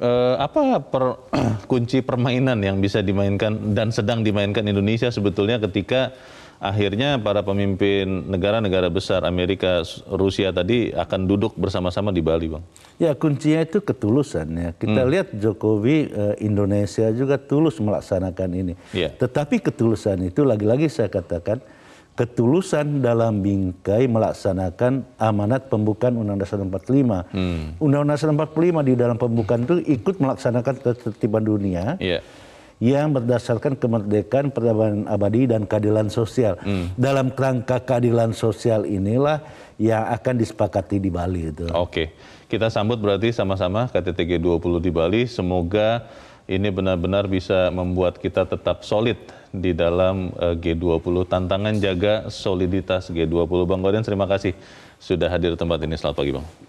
eh, apa per, kunci permainan yang bisa dimainkan dan sedang dimainkan Indonesia sebetulnya ketika akhirnya para pemimpin negara-negara besar Amerika, Rusia tadi akan duduk bersama-sama di Bali, Bang? Ya, kuncinya itu ketulusan ya. Kita hmm. lihat Jokowi eh, Indonesia juga tulus melaksanakan ini. Yeah. Tetapi ketulusan itu lagi-lagi saya katakan ketulusan dalam bingkai melaksanakan amanat pembukaan Undang-Undang Dasar 45. Hmm. Undang-Undang Dasar 45 di dalam pembukaan itu ikut melaksanakan ketertiban dunia. Yeah yang berdasarkan kemerdekaan, perdamaian abadi dan keadilan sosial. Hmm. Dalam kerangka keadilan sosial inilah yang akan disepakati di Bali itu. Oke. Okay. Kita sambut berarti sama-sama KTTG 20 di Bali. Semoga ini benar-benar bisa membuat kita tetap solid di dalam eh, G20. Tantangan jaga soliditas G20. Bang Gordon, terima kasih sudah hadir tempat ini. Selamat pagi, Bang.